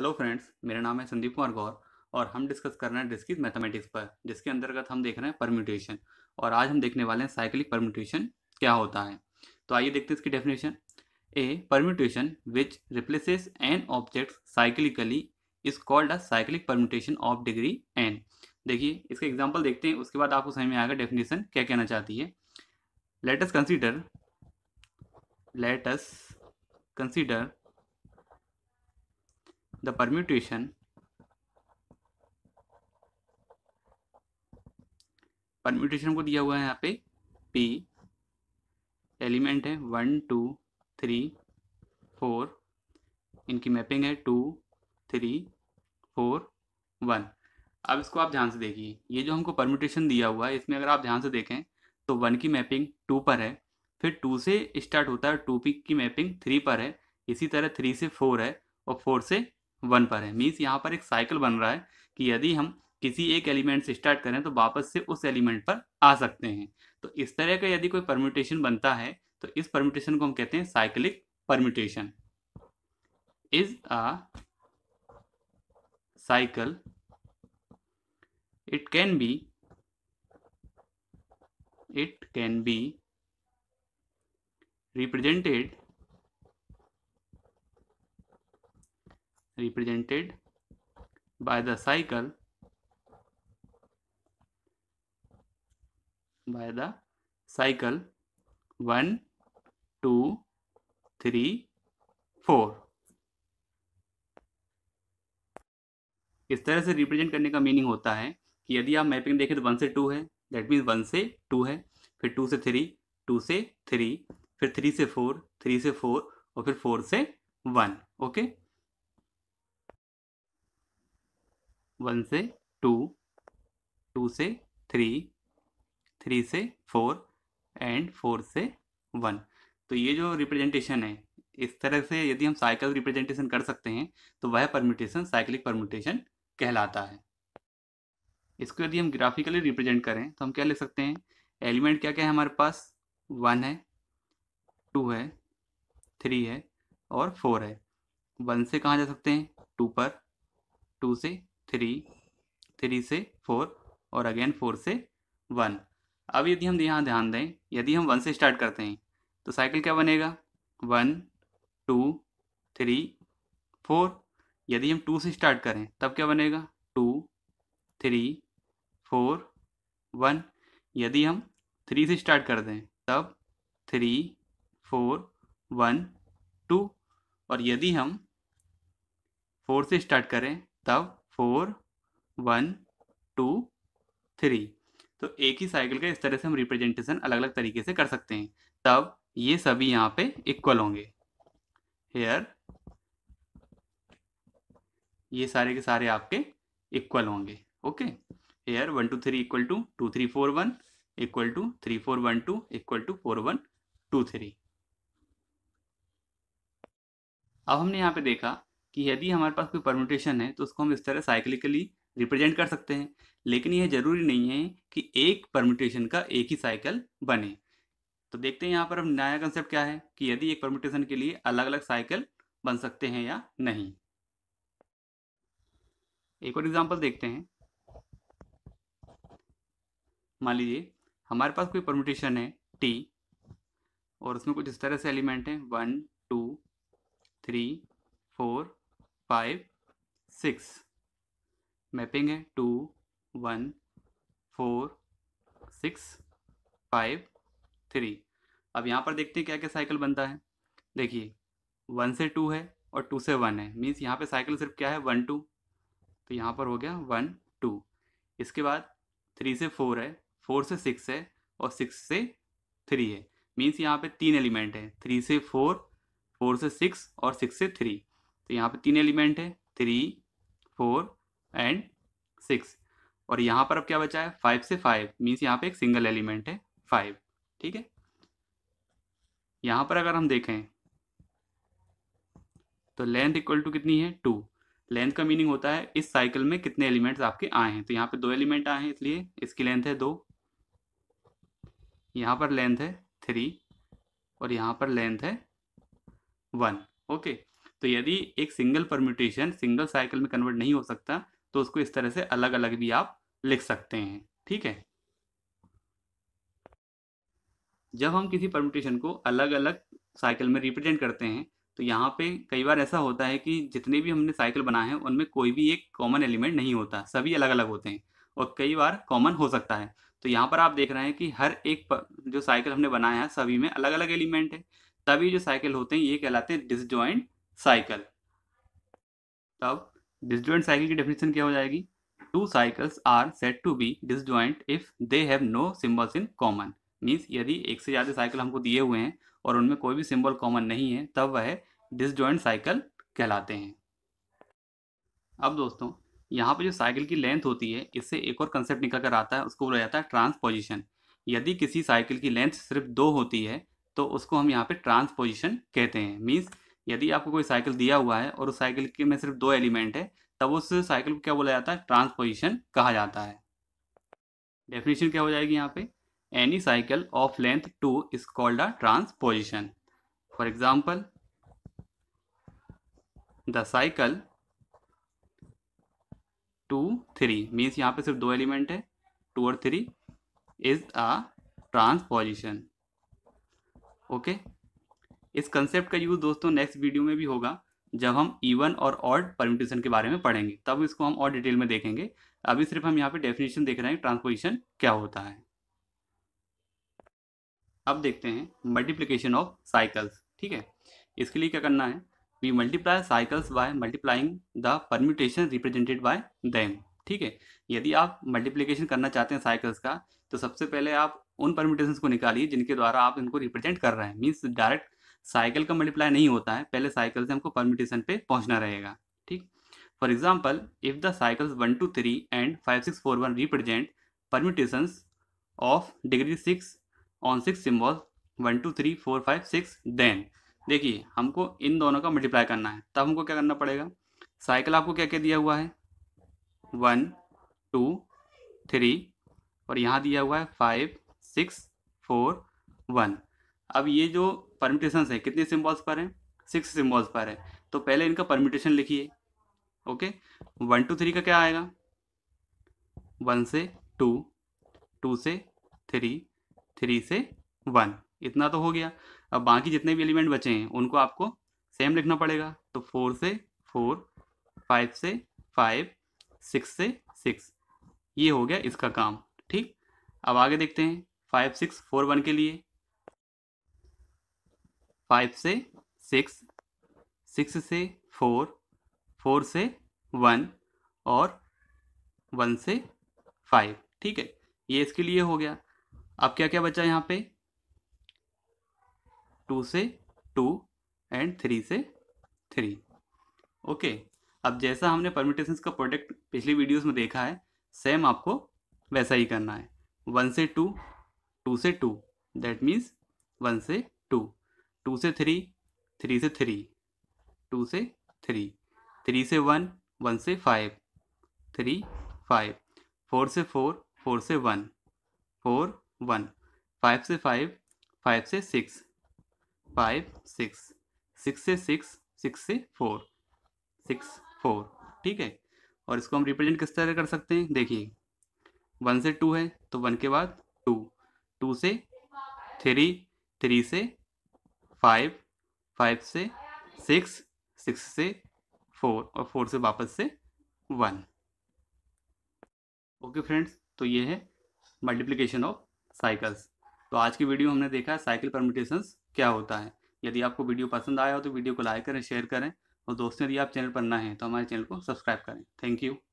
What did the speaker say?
Hello friends मेरा नाम है संदीप कुमार गौर और हम डिस्कस कर रहे हैं डिस्क्रीट मैथमेटिक्स पर जिसके अंतर्गत हम देख रहे हैं परम्यूटेशन और आज हम देखने वाले हैं साइकिलिक परम्यूटेशन क्या होता है तो आइए देखते हैं इसकी definition a permutation which replaces an object cyclically is called a cyclic permutation of degree n देखिए इसके एग्जाम्पल देखते हैं उसके बाद आपको समझ में आएगा डेफिनेशन क्या कहना चाहती है let's consider let's consider the permutation permutation को दिया हुआ है यहाँ पे p एलिमेंट है वन टू थ्री फोर इनकी मैपिंग है टू थ्री फोर वन अब इसको आप ध्यान से देखिए ये जो हमको परम्यूटेशन दिया हुआ है इसमें अगर आप ध्यान से देखें तो वन की मैपिंग टू पर है फिर टू से स्टार्ट होता है टू पी की मैपिंग थ्री पर है इसी तरह थ्री से फोर है और फोर से वन पर है मीन्स यहाँ पर एक साइकिल बन रहा है कि यदि हम किसी एक एलिमेंट से स्टार्ट करें तो वापस से उस एलिमेंट पर आ सकते हैं तो इस तरह का यदि कोई परम्यूटेशन बनता है तो इस परम्यूटेशन को हम कहते हैं cyclic permutation is a cycle it can be it can be represented represented by the cycle by the cycle 1 2 3 4 इस तरह से रिप्रेजेंट करने का मीनिंग होता है कि यदि आप मैपिंग देखें तो वन से टू है दैट मीन्स वन से टू है फिर टू से थ्री टू से थ्री फिर थ्री से फोर थ्री से फोर और फिर फोर से वन ओके okay? वन से टू टू से थ्री थ्री से फोर एंड फोर से वन तो ये जो रिप्रेजेंटेशन है इस तरह से यदि हम साइकिल रिप्रेजेंटेशन कर सकते हैं तो वह परम्यूटेशन साइकिलिक परम्यूटेशन कहलाता है इसको यदि हम ग्राफिकली रिप्रेजेंट करें तो हम क्या ले सकते हैं एलिमेंट क्या क्या है हमारे पास वन है टू है थ्री है और फोर है वन से कहाँ जा सकते हैं टू पर टू से थ्री थ्री से फोर और अगेन फोर से वन अब यदि हम यहाँ ध्यान दें यदि हम वन से स्टार्ट करते हैं तो साइकिल क्या बनेगा वन टू थ्री फोर यदि हम टू से स्टार्ट करें तब क्या बनेगा टू थ्री फोर वन यदि हम थ्री से स्टार्ट कर दें तब थ्री फोर वन टू और यदि हम फोर से स्टार्ट करें तब फोर वन टू थ्री तो एक ही साइकिल का इस तरह से हम रिप्रेजेंटेशन अलग अलग तरीके से कर सकते हैं तब ये सभी यहाँ पे इक्वल होंगे हेयर ये सारे के सारे आपके इक्वल होंगे okay here one two three equal to two three four one equal to three four one two equal to four one two three अब हमने यहाँ पे देखा कि यदि हमारे पास कोई परम्यूटेशन है तो उसको हम इस तरह साइकिलिकली रिप्रेजेंट कर सकते हैं लेकिन यह जरूरी नहीं है कि एक परम्यूटेशन का एक ही साइकिल बने तो देखते हैं यहाँ पर अब नया कंसेप्ट क्या है कि यदि एक परम्यूटेशन के लिए अलग अलग साइकिल बन सकते हैं या नहीं एक और एग्जाम्पल देखते हैं मान लीजिए हमारे पास कोई परम्यूटेशन है टी और उसमें कुछ इस तरह से एलिमेंट हैं one two three four five six mapping है two one four six five three अब यहाँ पर देखते हैं क्या क्या साइकिल बनता है देखिए वन से टू है और टू से वन है मीन्स यहाँ पे साइकिल सिर्फ क्या है वन टू तो यहाँ पर हो गया वन टू इसके बाद थ्री से फोर है फोर से सिक्स है और सिक्स से थ्री है मीन्स यहाँ पे तीन एलिमेंट है थ्री से फोर फोर से सिक्स और सिक्स से थ्री तो यहाँ पे तीन एलिमेंट है थ्री फोर एंड सिक्स और यहाँ पर अब क्या बचा है फाइव से फाइव मीन्स यहाँ पे एक सिंगल एलिमेंट है फाइव ठीक है यहाँ पर अगर हम देखें तो लेंथ इक्वल टू कितनी है टू लेंथ का मीनिंग होता है इस साइकिल में कितने एलिमेंट्स आपके आए हैं तो यहाँ पे दो एलिमेंट आए हैं इसलिए इसकी लेंथ है दो यहाँ पर लेंथ है थ्री और यहाँ पर लेंथ है वन ओके तो यदि एक सिंगल परम्यूटेशन सिंगल साइकिल में कन्वर्ट नहीं हो सकता तो उसको इस तरह से अलग अलग भी आप लिख सकते हैं ठीक है जब हम किसी परम्यूटेशन को अलग अलग साइकिल में रिप्रेजेंट करते हैं तो यहाँ पे कई बार ऐसा होता है कि जितने भी हमने साइकिल बनाए हैं उनमें कोई भी एक कॉमन एलिमेंट नहीं होता सभी अलग अलग होते हैं और कई बार कॉमन हो सकता है तो यहाँ पर आप देख रहे हैं कि हर एक पर, जो साइकिल हमने बनाया है सभी में अलग अलग एलिमेंट है तभी जो साइकिल होते हैं ये कहलाते हैं डिसजॉइंट साइकिल तब डिसजॉइंट साइकिल की डेफिनेशन क्या हो जाएगी two cycles are set to be disjoint if they have no symbols in common means यदि एक से ज़्यादा साइकिल हमको दिए हुए हैं और उनमें कोई भी सिंबल कॉमन नहीं है तब वह डिसजॉइंट साइकिल कहलाते हैं अब दोस्तों यहाँ पे जो साइकिल की लेंथ होती है इससे एक और कंसेप्ट निकल कर आता है उसको बोला जाता है ट्रांसपोजिशन यदि किसी साइकिल की लेंथ सिर्फ दो होती है तो उसको हम यहाँ पे ट्रांसपोजिशन कहते हैं मीन्स यदि आपको कोई साइकिल दिया हुआ है और उस साइकिल के में सिर्फ दो एलिमेंट है तब उस साइकिल को क्या बोला जाता है ट्रांसपोजिशन कहा जाता है डेफिनेशन क्या हो जाएगी यहाँ पे any cycle of length two is called a transposition for example the cycle two three means यहाँ पे सिर्फ दो एलिमेंट है टू और three is a transposition okay इस कंसेप्ट का यूज़ दोस्तों नेक्स्ट वीडियो में भी होगा जब हम इवन और ऑड परमिटेशन के बारे में पढ़ेंगे तब इसको हम और डिटेल में देखेंगे अभी सिर्फ हम यहाँ पे डेफिनेशन देख रहे हैं ट्रांसपोजिशन क्या होता है अब देखते हैं मल्टीप्लीकेशन ऑफ साइकिल्स ठीक है इसके लिए क्या करना है we multiply cycles by multiplying the permutation represented by them ठीक है यदि आप मल्टीप्लीकेशन करना चाहते हैं साइकिल्स का तो सबसे पहले आप उन परमिटेशन को निकालिए जिनके द्वारा आप इनको रिप्रेजेंट कर रहे हैं मीन्स डायरेक्ट साइकिल का मल्टीप्लाई नहीं होता है पहले साइकिल से हमको परमिटेशन पे पहुंचना रहेगा ठीक for example if the cycles one two three and five six four one represent permutations of degree six on six symbol one two three four five six then देखिए हमको इन दोनों का मल्टीप्लाई करना है तब हमको क्या करना पड़ेगा साइकिल आपको क्या क्या दिया हुआ है वन टू थ्री और यहाँ दिया हुआ है फाइव सिक्स फोर वन अब ये जो परमिटेशंस हैं कितने सिम्बॉल्स पर हैं सिक्स सिम्बॉल्स पर है तो पहले इनका परमिटेशन लिखिए ओके वन टू थ्री का क्या आएगा वन से टू टू से थ्री थ्री से वन इतना तो हो गया अब बाकी जितने भी एलिमेंट बचे हैं उनको आपको सेम लिखना पड़ेगा तो फोर से फोर फाइव से फाइव सिक्स से सिक्स ये हो गया इसका काम ठीक अब आगे देखते हैं फाइव सिक्स फोर वन के लिए फाइव से सिक्स सिक्स से फोर फोर से वन और वन से फाइव ठीक है ये इसके लिए हो गया अब क्या क्या बचा यहाँ पे टू से टू एंड थ्री से थ्री ओके अब जैसा हमने परमिटेशंस का प्रोडक्ट पिछली वीडियोस में देखा है सेम आपको वैसा ही करना है वन से टू टू से टू दैट मीन्स वन से टू टू से थ्री थ्री से थ्री टू से थ्री थ्री से वन वन से फाइव थ्री फाइव फोर से फोर फोर से वन फोर वन फाइव से फाइव फाइव से सिक्स फाइव सिक्स सिक्स से सिक्स सिक्स से फोर सिक्स फोर ठीक है और इसको हम रिप्रेजेंट किस तरह कर सकते हैं देखिए वन से टू है तो वन के बाद टू टू से थ्री थ्री से फाइव फाइव से सिक्स सिक्स से फोर और फोर से वापस से वन ओके फ्रेंड्स तो ये है मल्टीप्लिकेशन ऑफ साइकिल्स तो आज की वीडियो हमने देखा है साइकिल परमिटेशंस क्या होता है यदि आपको वीडियो पसंद आया हो तो वीडियो को लाइक करें शेयर करें और दोस्तों यदि आप चैनल पर ना हैं तो हमारे चैनल को सब्सक्राइब करें थैंक यू